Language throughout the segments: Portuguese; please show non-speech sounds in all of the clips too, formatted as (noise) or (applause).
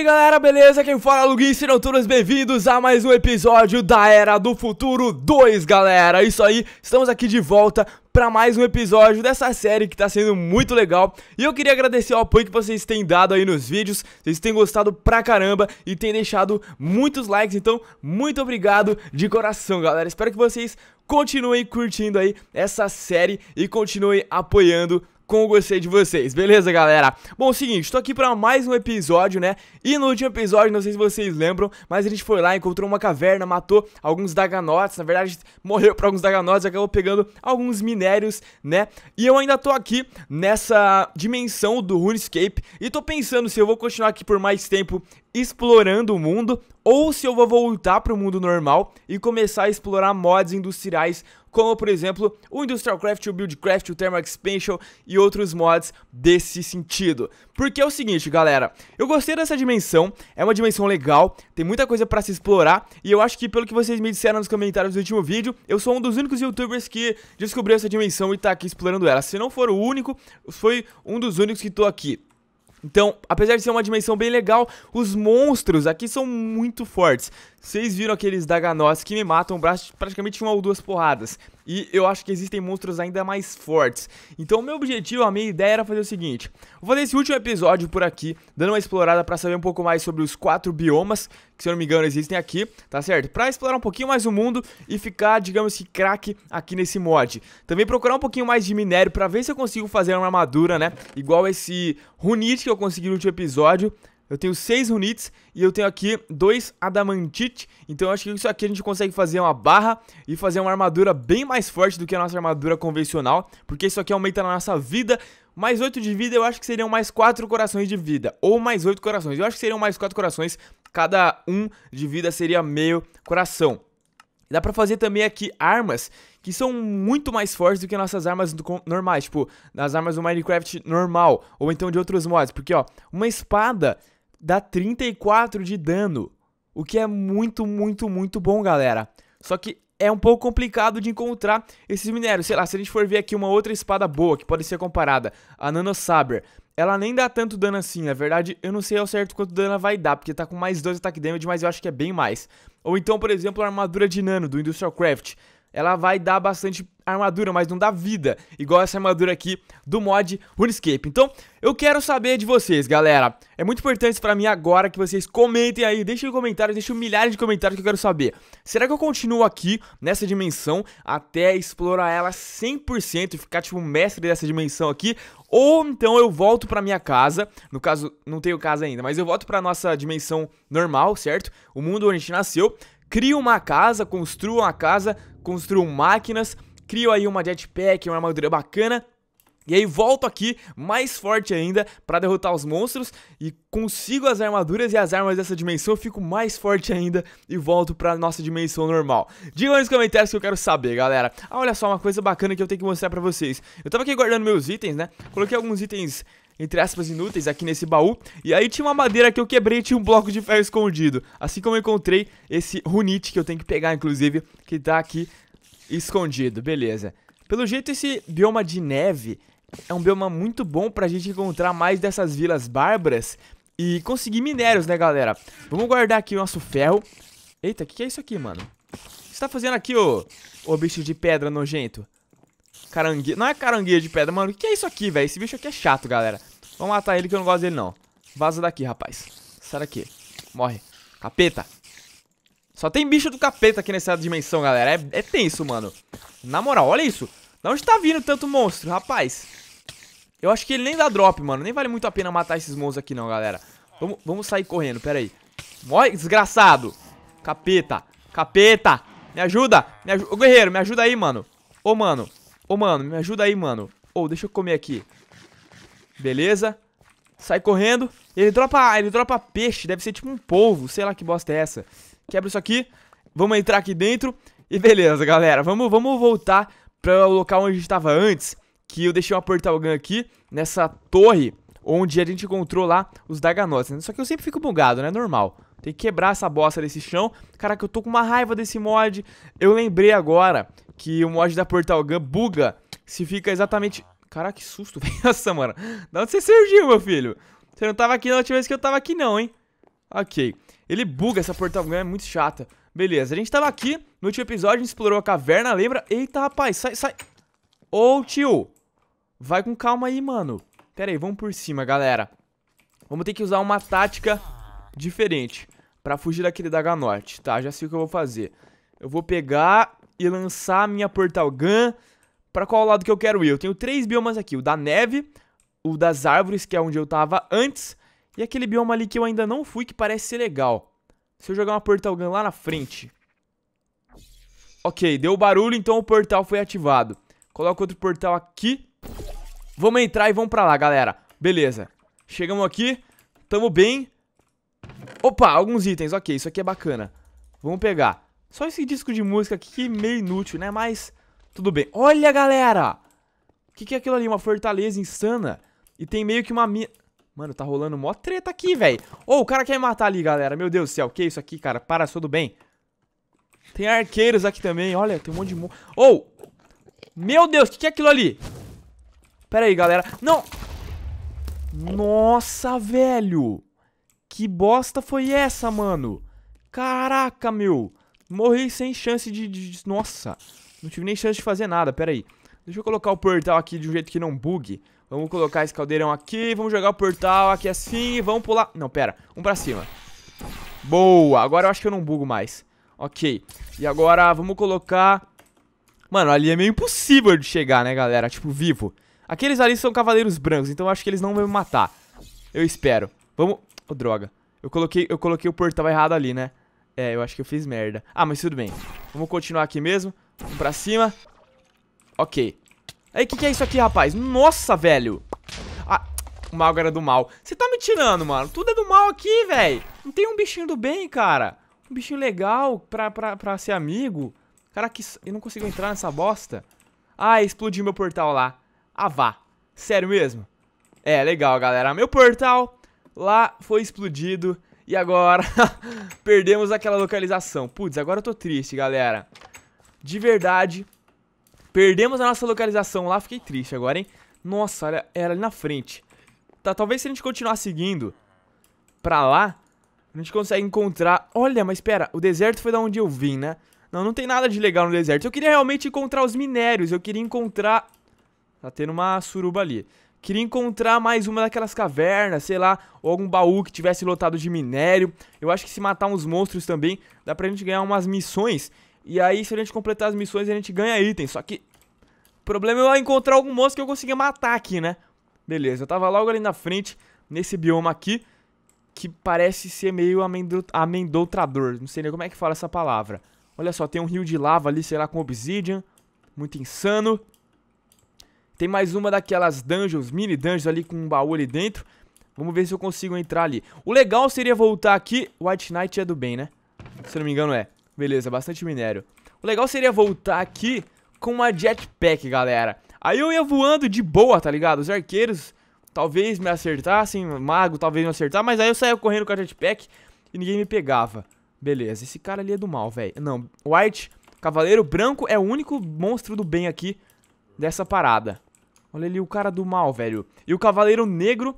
aí galera, beleza? Quem fala é Lugin, serão todos bem-vindos a mais um episódio da Era do Futuro 2, galera. Isso aí, estamos aqui de volta para mais um episódio dessa série que tá sendo muito legal. E eu queria agradecer o apoio que vocês têm dado aí nos vídeos. Vocês têm gostado pra caramba e têm deixado muitos likes. Então, muito obrigado de coração, galera. Espero que vocês continuem curtindo aí essa série e continuem apoiando com o gostei de vocês, beleza, galera? Bom, é o seguinte, estou aqui para mais um episódio, né? E no último episódio, não sei se vocês lembram, mas a gente foi lá, encontrou uma caverna, matou alguns daganotes, na verdade, (laughs) morreu para alguns daganotes, acabou pegando alguns minérios, né? E eu ainda tô aqui nessa dimensão do RuneScape e tô pensando se eu vou continuar aqui por mais tempo explorando o mundo ou se eu vou voltar para o mundo normal e começar a explorar mods industriais como por exemplo o Industrial Craft, o Buildcraft, o Thermal Expansion e outros mods desse sentido. Porque é o seguinte, galera, eu gostei dessa dimensão, é uma dimensão legal, tem muita coisa para se explorar e eu acho que pelo que vocês me disseram nos comentários do último vídeo, eu sou um dos únicos youtubers que descobriu essa dimensão e tá aqui explorando ela. Se não for o único, foi um dos únicos que tô aqui. Então, apesar de ser uma dimensão bem legal, os monstros aqui são muito fortes. Vocês viram aqueles Daganos que me matam praticamente uma ou duas porradas. E eu acho que existem monstros ainda mais fortes. Então meu objetivo, a minha ideia era fazer o seguinte. Vou fazer esse último episódio por aqui, dando uma explorada para saber um pouco mais sobre os quatro biomas, que se eu não me engano existem aqui, tá certo? Pra explorar um pouquinho mais o mundo e ficar, digamos que craque aqui nesse mod. Também procurar um pouquinho mais de minério para ver se eu consigo fazer uma armadura, né? Igual esse runite que eu consegui no último episódio. Eu tenho seis runites e eu tenho aqui dois adamantite. Então eu acho que isso aqui a gente consegue fazer uma barra e fazer uma armadura bem mais forte do que a nossa armadura convencional. Porque isso aqui aumenta a nossa vida. Mais 8 de vida eu acho que seriam mais 4 corações de vida. Ou mais 8 corações. Eu acho que seriam mais 4 corações. Cada um de vida seria meio coração. Dá pra fazer também aqui armas que são muito mais fortes do que nossas armas normais, tipo, nas armas do Minecraft normal, ou então de outros mods, porque ó, uma espada dá 34 de dano, o que é muito, muito, muito bom, galera. Só que é um pouco complicado de encontrar esses minérios. Sei lá, se a gente for ver aqui uma outra espada boa que pode ser comparada, a Nano Saber, ela nem dá tanto dano assim. Na verdade, eu não sei ao certo quanto dano ela vai dar, porque tá com mais 2 ataque damage, mas eu acho que é bem mais. Ou então, por exemplo, a armadura de Nano do Industrial Craft ela vai dar bastante armadura, mas não dá vida, igual essa armadura aqui do mod RuneScape. Então, eu quero saber de vocês, galera. É muito importante pra mim agora que vocês comentem aí, deixem comentários, deixem milhares de comentários que eu quero saber. Será que eu continuo aqui, nessa dimensão, até explorar ela 100% e ficar, tipo, mestre dessa dimensão aqui? Ou então eu volto pra minha casa, no caso, não tenho casa ainda, mas eu volto pra nossa dimensão normal, certo? O mundo onde a gente nasceu, cria uma casa, construa uma casa, construo máquinas, crio aí uma jetpack, uma armadura bacana e aí volto aqui, mais forte ainda, para derrotar os monstros e consigo as armaduras e as armas dessa dimensão, eu fico mais forte ainda e volto para nossa dimensão normal. Diga nos comentários que eu quero saber, galera. Ah, olha só, uma coisa bacana que eu tenho que mostrar para vocês. Eu tava aqui guardando meus itens, né? Coloquei alguns itens entre aspas, inúteis aqui nesse baú. E aí tinha uma madeira que eu quebrei e tinha um bloco de ferro escondido. Assim como eu encontrei esse runite que eu tenho que pegar, inclusive, que tá aqui escondido. Beleza. Pelo jeito, esse bioma de neve é um bioma muito bom pra gente encontrar mais dessas vilas bárbaras e conseguir minérios, né, galera? Vamos guardar aqui o nosso ferro. Eita, o que, que, é isso aqui, mano? O que você tá fazendo aqui, ô, ô bicho de pedra nojento? Caranguejo. Não é caranguejo de pedra, mano. O que, que é isso aqui, velho? Esse bicho aqui é chato, galera. Vamos matar ele que eu não gosto dele, não. Vaza daqui, rapaz. Sai daqui. Morre. Capeta. Só tem bicho do capeta aqui nessa dimensão, galera. É, é tenso, mano. Na moral, olha isso. Da onde tá vindo tanto monstro, rapaz? Eu acho que ele nem dá drop, mano. Nem vale muito a pena matar esses monstros aqui, não, galera. Vamos, vamos sair correndo, pera aí. Morre, desgraçado. Capeta. Capeta. Me ajuda. Me aj Ô, guerreiro, me ajuda aí, mano. Ô, mano. Ô, mano, me ajuda aí, mano. Ô, deixa eu comer aqui. Beleza? Sai correndo. Ele dropa, ele dropa peixe. Deve ser tipo um polvo. Sei lá que bosta é essa. Quebra isso aqui. Vamos entrar aqui dentro. E beleza, galera. Vamos, vamos voltar para o local onde a gente estava antes. Que eu deixei uma portal gun aqui. Nessa torre. Onde a gente encontrou lá os Daganotes. Né? Só que eu sempre fico bugado, né? Normal. Tem que quebrar essa bosta desse chão. Caraca, eu tô com uma raiva desse mod. Eu lembrei agora que o mod da Portal Gun buga se fica exatamente Caraca, que susto, (laughs) velho. Nossa, mano. Da onde você surgiu, meu filho? Você não tava aqui na última vez que eu tava aqui, não, hein? Ok. Ele buga essa porta é muito chata. Beleza, a gente tava aqui. No último episódio, a gente explorou a caverna, lembra? Eita, rapaz, sai, sai. Ô, tio. Vai com calma aí, mano. Pera aí, vamos por cima, galera. Vamos ter que usar uma tática diferente pra fugir daquele da Norte. Tá, já sei o que eu vou fazer. Eu vou pegar e lançar a minha Portal Gun para qual lado que eu quero ir. Eu tenho três biomas aqui, o da neve, o das árvores, que é onde eu tava antes, e aquele bioma ali que eu ainda não fui, que parece ser legal. Se eu jogar uma portal gun lá na frente... Ok, deu barulho, então o portal foi ativado. Coloca outro portal aqui. Vamos entrar e vamos pra lá, galera. Beleza. Chegamos aqui. Tamo bem. Opa, alguns itens. Ok, isso aqui é bacana. Vamos pegar. Só esse disco de música aqui que é meio inútil, né? Mas tudo bem. Olha, galera! O que, que é aquilo ali? Uma fortaleza insana. E tem meio que uma... mina... Mano, tá rolando mó treta aqui, velho. Ô, oh, o cara quer me matar ali, galera. Meu Deus do céu, o que é isso aqui, cara? Para, tudo bem. Tem arqueiros aqui também. Olha, tem um monte de... Ô! Oh! Meu Deus, o que, que é aquilo ali? Pera aí, galera. Não! Nossa, velho! Que bosta foi essa, mano? Caraca, meu! Morri sem chance de... de... Nossa! Não tive nem chance de fazer nada, pera aí. Deixa eu colocar o portal aqui de um jeito que não bugue. Vamos colocar esse caldeirão aqui, vamos jogar o portal aqui assim e vamos pular... Não, pera, um pra cima. Boa, agora eu acho que eu não bugo mais. Ok, e agora vamos colocar... Mano, ali é meio impossível de chegar, né, galera? Tipo, vivo. Aqueles ali são cavaleiros brancos, então eu acho que eles não vão me matar. Eu espero. Vamos... Oh, droga. Eu coloquei, eu coloquei o portal errado ali, né? É, eu acho que eu fiz merda. Ah, mas tudo bem. Vamos continuar aqui mesmo. Vamos pra cima. Ok. Aí, o que, que é isso aqui, rapaz? Nossa, velho. Ah, o mago era do mal. Você tá me tirando, mano. Tudo é do mal aqui, velho. Não tem um bichinho do bem, cara. Um bichinho legal pra, pra, pra ser amigo. Cara, que... eu não consigo entrar nessa bosta. Ah, explodiu meu portal lá. Ah, vá. Sério mesmo? É, legal, galera. Meu portal lá foi explodido. E agora (laughs) perdemos aquela localização. Putz, agora eu tô triste, galera de verdade. Perdemos a nossa localização lá, fiquei triste agora, hein? Nossa, olha, era ali na frente. Tá, talvez se a gente continuar seguindo pra lá, a gente consegue encontrar... Olha, mas espera, o deserto foi da onde eu vim, né? Não, não tem nada de legal no deserto. Eu queria realmente encontrar os minérios, eu queria encontrar... Tá tendo uma suruba ali. Queria encontrar mais uma daquelas cavernas, sei lá, ou algum baú que tivesse lotado de minério. Eu acho que se matar uns monstros também, dá pra gente ganhar umas missões e aí, se a gente completar as missões, a gente ganha item. Só que o problema é eu encontrar algum monstro que eu consiga matar aqui, né? Beleza, eu tava logo ali na frente, nesse bioma aqui, que parece ser meio amendoutrador. Não sei nem como é que fala essa palavra. Olha só, tem um rio de lava ali, sei lá, com obsidian. Muito insano. Tem mais uma daquelas dungeons, mini dungeons ali com um baú ali dentro. Vamos ver se eu consigo entrar ali. O legal seria voltar aqui. White Knight é do bem, né? Se não me engano é. Beleza, bastante minério. O legal seria voltar aqui com uma jetpack, galera. Aí eu ia voando de boa, tá ligado? Os arqueiros talvez me acertassem, o mago talvez me acertar, mas aí eu saía correndo com a jetpack e ninguém me pegava. Beleza, esse cara ali é do mal, velho. Não, White, Cavaleiro Branco é o único monstro do bem aqui dessa parada. Olha ali o cara do mal, velho. E o Cavaleiro Negro,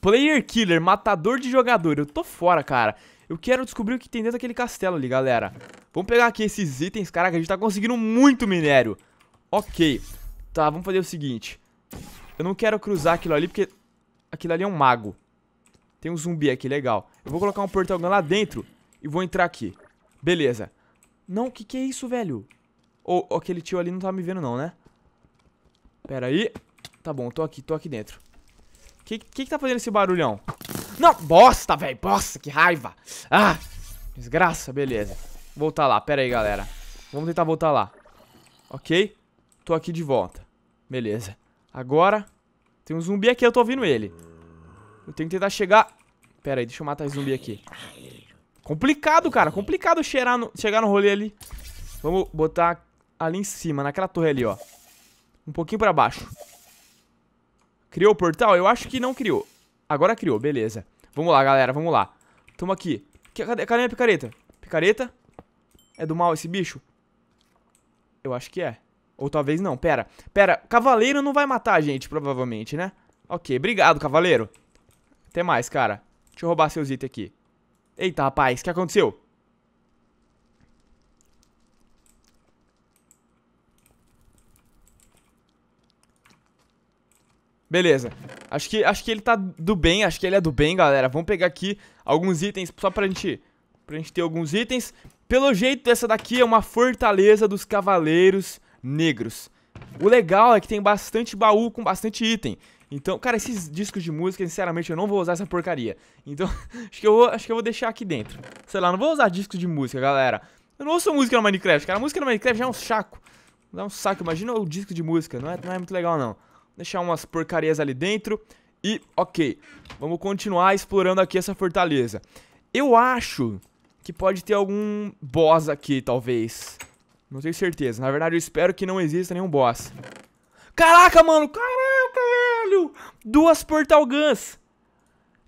Player Killer, matador de jogador. Eu tô fora, cara. Eu quero descobrir o que tem dentro daquele castelo ali, galera. Vamos pegar aqui esses itens. Caraca, a gente tá conseguindo muito minério. Ok. Tá, vamos fazer o seguinte. Eu não quero cruzar aquilo ali, porque aquilo ali é um mago. Tem um zumbi aqui, legal. Eu vou colocar um portal lá dentro e vou entrar aqui. Beleza. Não, o que, que é isso, velho? Ou oh, aquele tio ali não tá me vendo não, né? Pera aí. Tá bom, tô aqui, tô aqui dentro. O que, que, que tá fazendo esse barulhão? Não, bosta, velho. Bosta, que raiva. Ah, desgraça, beleza. Voltar lá, pera aí, galera. Vamos tentar voltar lá. Ok, tô aqui de volta. Beleza. Agora, tem um zumbi aqui, eu tô ouvindo ele. Eu tenho que tentar chegar... Pera aí, deixa eu matar esse zumbi aqui. Complicado, cara. Complicado cheirar no... chegar no rolê ali. Vamos botar ali em cima, naquela torre ali, ó. Um pouquinho pra baixo. Criou o portal? Eu acho que não criou. Agora criou, beleza. Vamos lá, galera, vamos lá. Tamo aqui. Cadê, cadê minha picareta? Picareta? É do mal esse bicho? Eu acho que é. Ou talvez não, pera. Pera, cavaleiro não vai matar a gente, provavelmente, né? Ok, obrigado, cavaleiro. Até mais, cara. Deixa eu roubar seus itens aqui. Eita, rapaz, o que aconteceu? Beleza. Acho que, acho que ele tá do bem, acho que ele é do bem, galera. Vamos pegar aqui alguns itens só pra gente, pra gente ter alguns itens. Pelo jeito, essa daqui é uma fortaleza dos cavaleiros negros. O legal é que tem bastante baú com bastante item. Então, cara, esses discos de música, sinceramente, eu não vou usar essa porcaria. Então, (laughs) acho que eu vou, acho que eu vou deixar aqui dentro. Sei lá, não vou usar discos de música, galera. Eu não ouço música no Minecraft, cara. A música no Minecraft já é um saco. Dá um saco, imagina o disco de música. Não é, não é muito legal, não deixar umas porcarias ali dentro. E, ok, vamos continuar explorando aqui essa fortaleza. Eu acho que pode ter algum boss aqui, talvez. Não tenho certeza. Na verdade, eu espero que não exista nenhum boss. Caraca, mano! Caraca, velho! Duas portal guns!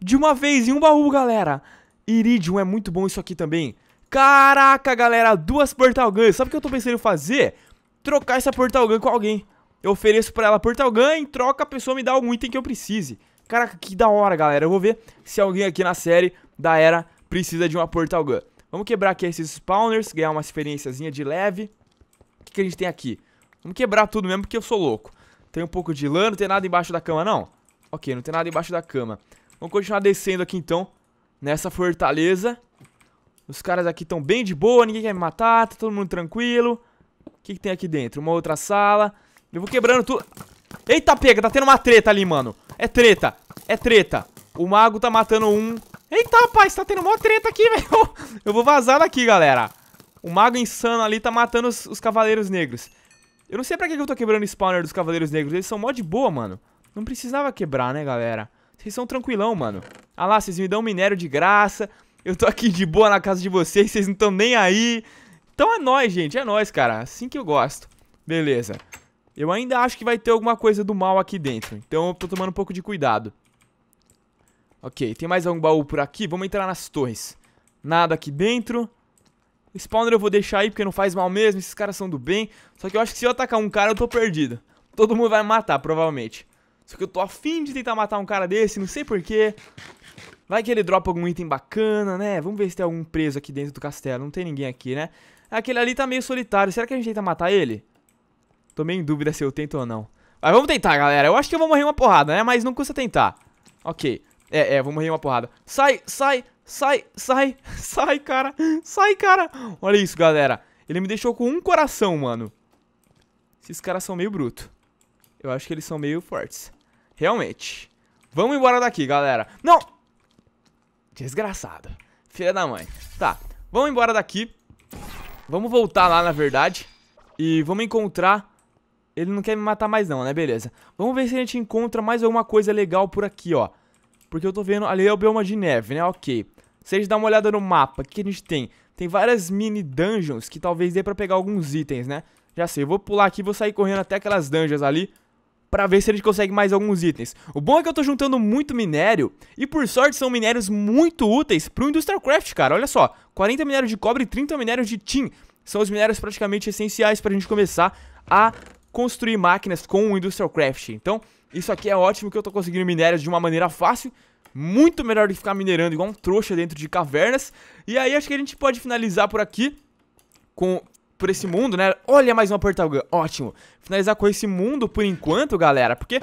De uma vez, em um baú, galera! Iridium é muito bom isso aqui também. Caraca, galera! Duas portal guns! Sabe o que eu tô pensando em fazer? Trocar essa portal gun com alguém eu ofereço para ela portal Talgan, em troca a pessoa me dá algum item que eu precise. Caraca, que da hora, galera. Eu vou ver se alguém aqui na série da era precisa de uma Portal Gun. Vamos quebrar aqui esses spawners, ganhar uma experiênciazinha de leve. O que, que a gente tem aqui? Vamos quebrar tudo mesmo, porque eu sou louco. Tem um pouco de lã, não tem nada embaixo da cama, não? Ok, não tem nada embaixo da cama. Vamos continuar descendo aqui, então, nessa fortaleza. Os caras aqui estão bem de boa, ninguém quer me matar, tá todo mundo tranquilo. O que, que tem aqui dentro? Uma outra sala. Eu vou quebrando tudo. Eita, pega, tá tendo uma treta ali, mano. É treta, é treta. O mago tá matando um. Eita, rapaz, tá tendo uma treta aqui, (laughs) velho. Eu vou vazar daqui, galera. O mago insano ali tá matando os, os cavaleiros negros. Eu não sei pra que, que eu tô quebrando o spawner dos cavaleiros negros. Eles são mó de boa, mano. Não precisava quebrar, né, galera? Vocês são tranquilão, mano. Ah lá, vocês me dão minério de graça. Eu tô aqui de boa na casa de vocês, vocês não estão nem aí. Então é nóis, gente, é nóis, cara. Assim que eu gosto. Beleza. Eu ainda acho que vai ter alguma coisa do mal aqui dentro. Então eu tô tomando um pouco de cuidado. Ok, tem mais algum baú por aqui? Vamos entrar nas torres. Nada aqui dentro. O spawner eu vou deixar aí porque não faz mal mesmo. Esses caras são do bem. Só que eu acho que se eu atacar um cara eu tô perdido. Todo mundo vai me matar, provavelmente. Só que eu tô afim de tentar matar um cara desse, não sei porquê. Vai que ele dropa algum item bacana, né? Vamos ver se tem algum preso aqui dentro do castelo. Não tem ninguém aqui, né? Aquele ali tá meio solitário. Será que a gente tenta matar ele? Tô meio em dúvida se eu tento ou não. Mas vamos tentar, galera. Eu acho que eu vou morrer uma porrada, né? Mas não custa tentar. Ok. É, é, vou morrer uma porrada. Sai, sai, sai, sai, (laughs) sai, cara. Sai, cara. Olha isso, galera. Ele me deixou com um coração, mano. Esses caras são meio bruto. Eu acho que eles são meio fortes. Realmente. Vamos embora daqui, galera. Não! Desgraçado. Filha da mãe. Tá. Vamos embora daqui. Vamos voltar lá, na verdade. E vamos encontrar ele não quer me matar mais não, né? Beleza. Vamos ver se a gente encontra mais alguma coisa legal por aqui, ó. Porque eu tô vendo... Ali é o bioma de neve, né? Ok. Se a gente dá uma olhada no mapa, o que a gente tem? Tem várias mini dungeons que talvez dê pra pegar alguns itens, né? Já sei, eu vou pular aqui e vou sair correndo até aquelas dungeons ali pra ver se a gente consegue mais alguns itens. O bom é que eu tô juntando muito minério e por sorte são minérios muito úteis pro Industrial Craft, cara. Olha só, 40 minérios de cobre e 30 minérios de tin. São os minérios praticamente essenciais pra gente começar a construir máquinas com o Industrial Craft. Então, isso aqui é ótimo que eu estou conseguindo minérios de uma maneira fácil, muito melhor do que ficar minerando igual um trouxa dentro de cavernas. E aí acho que a gente pode finalizar por aqui com por esse mundo, né? Olha mais uma Portal Gun, ótimo. Finalizar com esse mundo por enquanto, galera, porque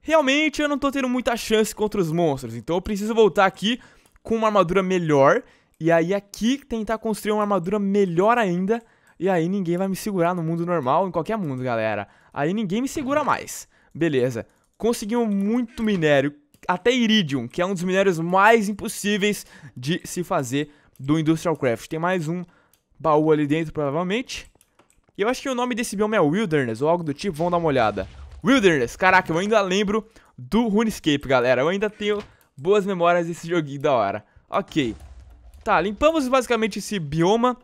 realmente eu não tô tendo muita chance contra os monstros. Então eu preciso voltar aqui com uma armadura melhor e aí aqui tentar construir uma armadura melhor ainda e aí ninguém vai me segurar no mundo normal, em qualquer mundo, galera. Aí ninguém me segura mais. Beleza. Conseguimos muito minério, até iridium, que é um dos minérios mais impossíveis de se fazer do Industrial Craft. Tem mais um baú ali dentro, provavelmente. E eu acho que o nome desse bioma é Wilderness, ou algo do tipo, vamos dar uma olhada. Wilderness, caraca, eu ainda lembro do RuneScape, galera. Eu ainda tenho boas memórias desse joguinho da hora. Ok. Tá, limpamos basicamente esse bioma.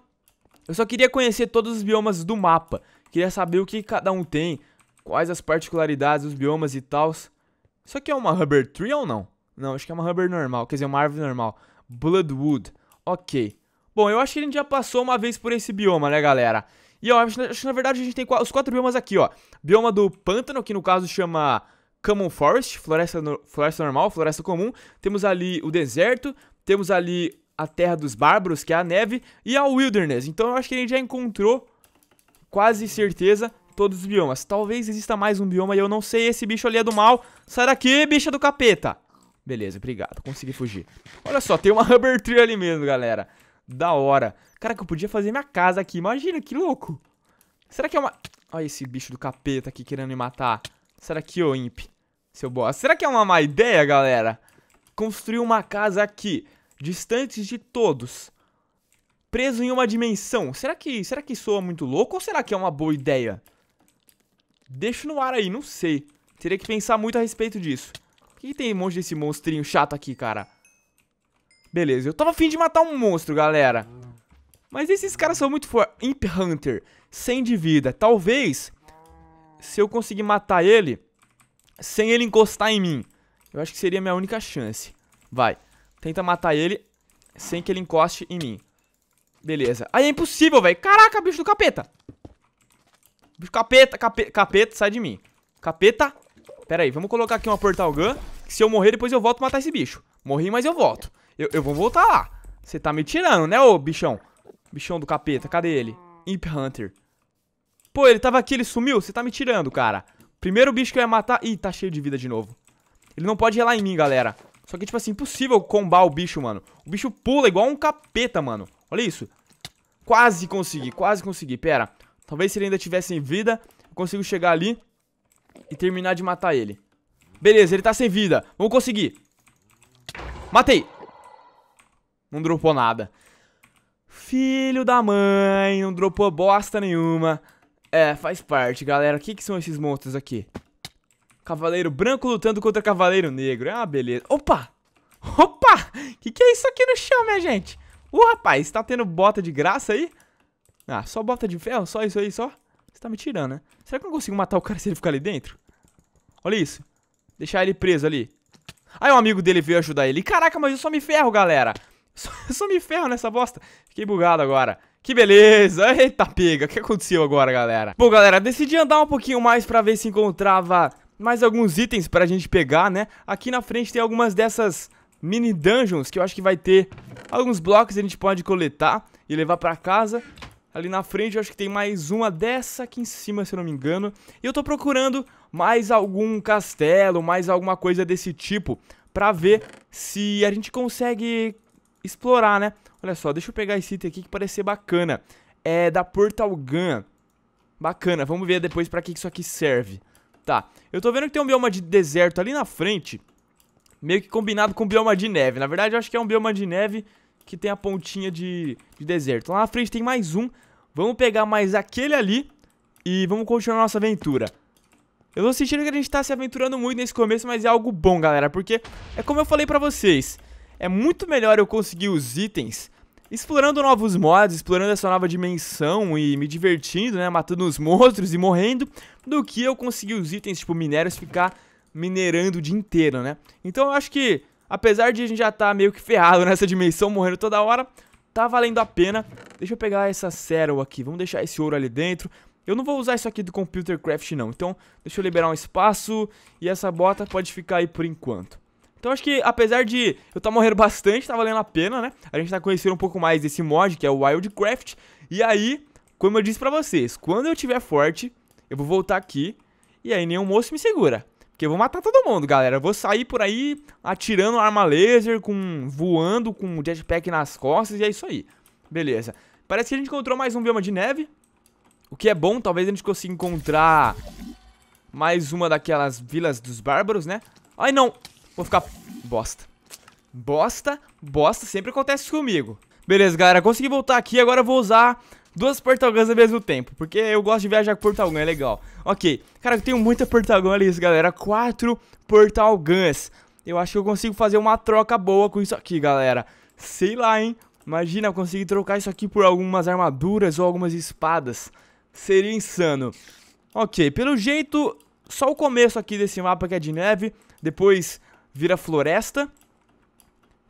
Eu só queria conhecer todos os biomas do mapa. Queria saber o que cada um tem, quais as particularidades dos biomas e tal. Isso aqui é uma rubber tree ou não? Não, acho que é uma rubber normal, quer dizer, uma árvore normal. Bloodwood, ok. Bom, eu acho que a gente já passou uma vez por esse bioma, né, galera? E, ó, acho, acho que na verdade a gente tem os quatro biomas aqui, ó. Bioma do pântano, que no caso chama Common Forest, floresta, no, floresta normal, floresta comum. Temos ali o deserto, temos ali a terra dos bárbaros, que é a neve, e a wilderness. Então eu acho que a gente já encontrou, quase certeza, todos os biomas. Talvez exista mais um bioma e eu não sei, esse bicho ali é do mal. Sai daqui, bicha do capeta. Beleza, obrigado, consegui fugir. Olha só, tem uma (laughs) rubber tree ali mesmo, galera. Da hora. Cara, que eu podia fazer minha casa aqui, imagina, que louco. Será que é uma... Olha esse bicho do capeta aqui querendo me matar. Será que, ô imp, seu boss. será que é uma má ideia, galera? Construir uma casa aqui distantes de todos, preso em uma dimensão. Será que, será que soa muito louco ou será que é uma boa ideia? Deixo no ar aí, não sei. Teria que pensar muito a respeito disso. Por que tem um monte desse monstrinho chato aqui, cara? Beleza, eu tava afim de matar um monstro, galera. Mas esses caras são muito fortes. Imp Hunter, 100 de vida. Talvez, se eu conseguir matar ele, sem ele encostar em mim. Eu acho que seria a minha única chance. Vai. Tenta matar ele sem que ele encoste em mim. Beleza. Aí é impossível, velho. Caraca, bicho do capeta. Bicho capeta, capeta, capeta, sai de mim. Capeta. Pera aí, vamos colocar aqui uma portal gun. Que se eu morrer, depois eu volto matar esse bicho. Morri, mas eu volto. Eu, eu vou voltar lá. Você tá me tirando, né, ô bichão? Bichão do capeta, cadê ele? Imp Hunter. Pô, ele tava aqui, ele sumiu? Você tá me tirando, cara. Primeiro bicho que eu ia matar... Ih, tá cheio de vida de novo. Ele não pode relar em mim, galera. Só que, tipo assim, impossível combar o bicho, mano. O bicho pula igual um capeta, mano. Olha isso. Quase consegui, quase consegui. Pera. Talvez se ele ainda tivesse em vida, eu consigo chegar ali e terminar de matar ele. Beleza, ele tá sem vida. Vamos conseguir. Matei. Não dropou nada. Filho da mãe, não dropou bosta nenhuma. É, faz parte, galera. O que, que são esses monstros aqui? Cavaleiro branco lutando contra cavaleiro negro. Ah, beleza. Opa! Opa! Que que é isso aqui no chão, minha gente? Ô, uh, rapaz, tá tendo bota de graça aí? Ah, só bota de ferro? Só isso aí, só? Você tá me tirando, né? Será que eu consigo matar o cara (laughs) se ele ficar ali dentro? Olha isso. Deixar ele preso ali. Aí um amigo dele veio ajudar ele. Caraca, mas eu só me ferro, galera. (laughs) Só, eu só me ferro nessa bosta. Fiquei bugado agora. Que beleza. Eita, pega. O que aconteceu agora, galera? Bom, galera, decidi andar um pouquinho mais pra ver se encontrava mais alguns itens pra gente pegar, né? Aqui na frente tem algumas dessas mini dungeons que eu acho que vai ter alguns blocos que a gente pode coletar e levar pra casa. Ali na frente eu acho que tem mais uma dessa aqui em cima, se eu não me engano. E eu tô procurando mais algum castelo, mais alguma coisa desse tipo pra ver se a gente consegue explorar, né? Olha só, deixa eu pegar esse item aqui que parece ser bacana. É da Portal Gun. Bacana, vamos ver depois pra que isso aqui serve. Tá, eu tô vendo que tem um bioma de deserto ali na frente, meio que combinado com um bioma de neve. Na verdade, eu acho que é um bioma de neve que tem a pontinha de, de deserto. Lá na frente tem mais um, vamos pegar mais aquele ali e vamos continuar nossa aventura. Eu tô sentindo que a gente tá se aventurando muito nesse começo, mas é algo bom, galera, porque é como eu falei pra vocês, é muito melhor eu conseguir os itens Explorando novos mods, explorando essa nova dimensão e me divertindo, né? Matando os monstros e morrendo, do que eu conseguir os itens, tipo minérios, ficar minerando o dia inteiro, né? Então eu acho que, apesar de a gente já estar tá meio que ferrado (laughs) nessa dimensão, morrendo toda hora, tá valendo a pena. Deixa eu pegar essa cero aqui, vamos deixar esse ouro ali dentro. Eu não vou usar isso aqui do Computer Craft não, então deixa eu liberar um espaço e essa bota pode ficar aí por enquanto. Então acho que apesar de eu estar tá morrendo (laughs) bastante, tá valendo a pena, né? A gente tá conhecendo um pouco mais desse mod, que é o Wildcraft. E aí, como eu disse pra vocês, quando eu tiver forte, eu vou voltar aqui e aí nenhum moço me segura. Porque eu vou matar todo mundo, galera. Eu vou sair por aí atirando arma laser, com voando com jetpack nas costas e é isso aí. Beleza. Parece que a gente encontrou mais um bioma de neve. O que é bom, talvez a gente consiga encontrar mais uma daquelas vilas dos bárbaros, né? Ai, não! Vou ficar... Bosta. Bosta, bosta, sempre acontece comigo. Beleza, galera, consegui voltar aqui, agora eu vou usar duas portalgãs ao mesmo tempo, porque eu gosto de viajar com portalgã, é legal. Ok, cara, eu tenho muita portalgã, ali galera, quatro portalgãs. Eu acho que eu consigo fazer uma troca boa com isso aqui, galera. Sei lá, hein, imagina eu conseguir trocar isso aqui por algumas armaduras ou algumas espadas. Seria insano. Ok, pelo jeito, só o começo aqui desse mapa que é de neve, depois vira floresta.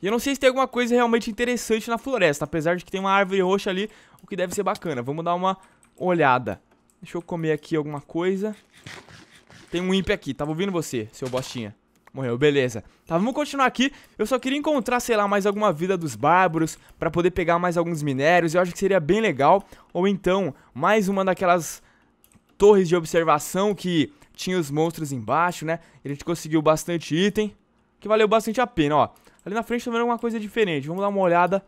E eu não sei se tem alguma coisa realmente interessante na floresta, apesar de que tem uma árvore roxa ali, o que deve ser bacana. Vamos dar uma olhada. Deixa eu comer aqui alguma coisa. Tem um imp aqui, tava ouvindo você, seu bostinha. Morreu, beleza. Tá, vamos continuar aqui. Eu só queria encontrar, sei lá, mais alguma vida dos bárbaros para poder pegar mais alguns minérios. Eu acho que seria bem legal. Ou então, mais uma daquelas torres de observação que tinha os monstros embaixo, né? A gente conseguiu bastante item que valeu bastante a pena, ó. Ali na frente tá vendo alguma coisa diferente. Vamos dar uma olhada,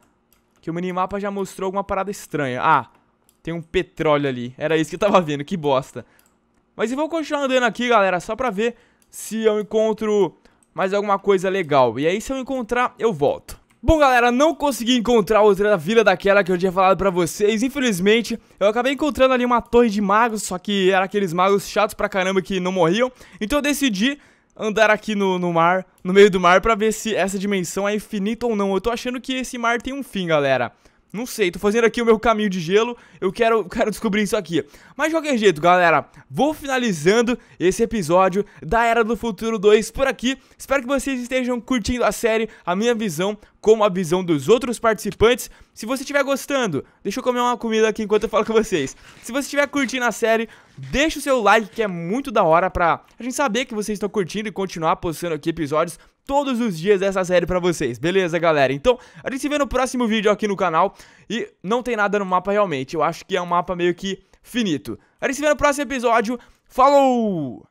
que o minimapa já mostrou alguma parada estranha. Ah, tem um petróleo ali. Era isso que eu tava vendo, que bosta. Mas eu vou continuar andando aqui, galera, só pra ver se eu encontro mais alguma coisa legal. E aí, se eu encontrar, eu volto. Bom, galera, não consegui encontrar outra vila daquela que eu tinha falado pra vocês, infelizmente. Eu acabei encontrando ali uma torre de magos, só que era aqueles magos chatos pra caramba que não morriam. Então eu decidi andar aqui no, no mar, no meio do mar, pra ver se essa dimensão é infinita ou não. Eu tô achando que esse mar tem um fim, galera. Não sei, tô fazendo aqui o meu caminho de gelo. Eu quero, (laughs) quero descobrir isso aqui. Mas de qualquer jeito, galera, vou finalizando esse episódio da Era do Futuro 2 por aqui. Espero que vocês estejam curtindo a série, a minha visão, como a visão dos outros participantes. Se você estiver gostando, deixa eu comer uma comida aqui enquanto eu falo com vocês. Se você estiver curtindo a série, deixa o seu like, que é muito da hora pra a gente saber que vocês estão curtindo e continuar postando aqui episódios todos os dias essa série pra vocês, beleza, galera? Então, a gente se vê no próximo vídeo aqui no canal e não tem nada no mapa realmente, eu acho que é um mapa meio que finito. A gente se vê no próximo episódio, falou!